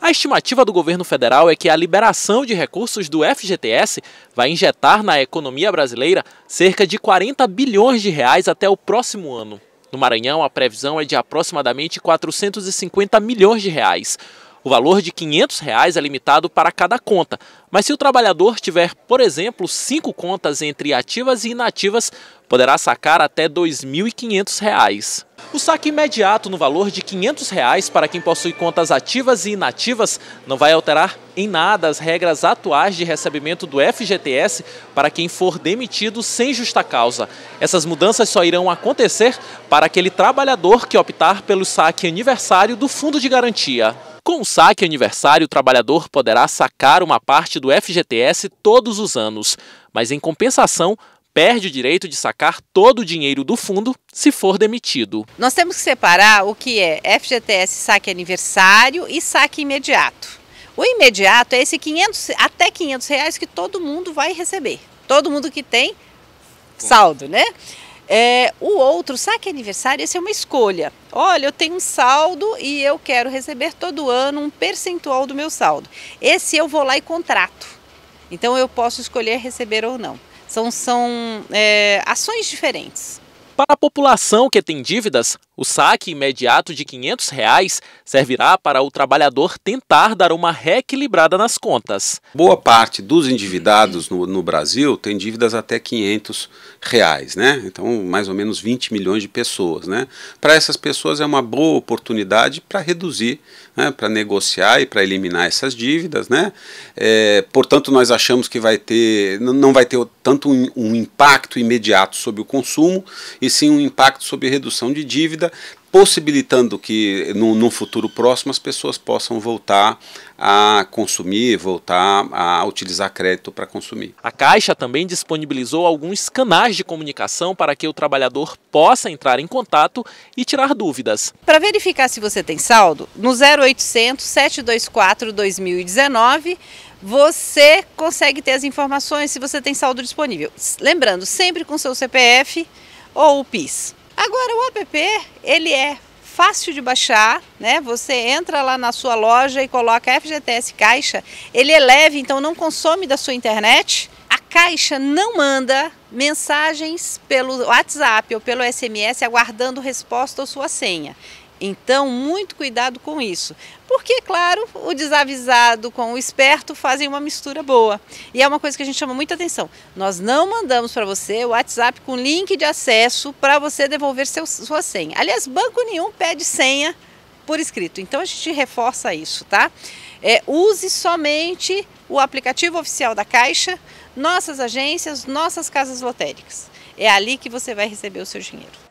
A estimativa do governo federal é que a liberação de recursos do FGTS vai injetar na economia brasileira cerca de 40 bilhões de reais até o próximo ano. No Maranhão, a previsão é de aproximadamente 450 milhões de reais. O valor de R$ 500 reais é limitado para cada conta, mas se o trabalhador tiver, por exemplo, cinco contas entre ativas e inativas, poderá sacar até R$ 2.500. O saque imediato no valor de R$ 500 reais para quem possui contas ativas e inativas não vai alterar em nada as regras atuais de recebimento do FGTS para quem for demitido sem justa causa. Essas mudanças só irão acontecer para aquele trabalhador que optar pelo saque aniversário do Fundo de Garantia. Com o saque aniversário, o trabalhador poderá sacar uma parte do FGTS todos os anos, mas em compensação perde o direito de sacar todo o dinheiro do fundo se for demitido. Nós temos que separar o que é FGTS saque aniversário e saque imediato. O imediato é esse 500, até 500 reais que todo mundo vai receber. Todo mundo que tem saldo, né? É, o outro, saque aniversário, esse é uma escolha. Olha, eu tenho um saldo e eu quero receber todo ano um percentual do meu saldo. Esse eu vou lá e contrato. Então eu posso escolher receber ou não. São, são é, ações diferentes. Para a população que tem dívidas, o saque imediato de R$ 500 reais servirá para o trabalhador tentar dar uma reequilibrada nas contas. Boa parte dos endividados no, no Brasil tem dívidas até R$ 500, reais, né? então mais ou menos 20 milhões de pessoas. Né? Para essas pessoas é uma boa oportunidade para reduzir, né? para negociar e para eliminar essas dívidas. Né? É, portanto, nós achamos que vai ter, não vai ter tanto um, um impacto imediato sobre o consumo e sim um impacto sobre redução de dívida, possibilitando que no, no futuro próximo as pessoas possam voltar a consumir, voltar a utilizar crédito para consumir. A Caixa também disponibilizou alguns canais de comunicação para que o trabalhador possa entrar em contato e tirar dúvidas. Para verificar se você tem saldo, no 0800 724 2019 você consegue ter as informações se você tem saldo disponível. Lembrando, sempre com seu CPF ou o PIS. Agora o app, ele é fácil de baixar, né? Você entra lá na sua loja e coloca FGTS Caixa, ele é leve, então não consome da sua internet. A Caixa não manda mensagens pelo WhatsApp ou pelo SMS aguardando resposta ou sua senha. Então, muito cuidado com isso. Porque, claro, o desavisado com o esperto fazem uma mistura boa. E é uma coisa que a gente chama muita atenção. Nós não mandamos para você o WhatsApp com link de acesso para você devolver seu, sua senha. Aliás, banco nenhum pede senha por escrito. Então, a gente reforça isso, tá? É, use somente o aplicativo oficial da Caixa, nossas agências, nossas casas lotéricas. É ali que você vai receber o seu dinheiro.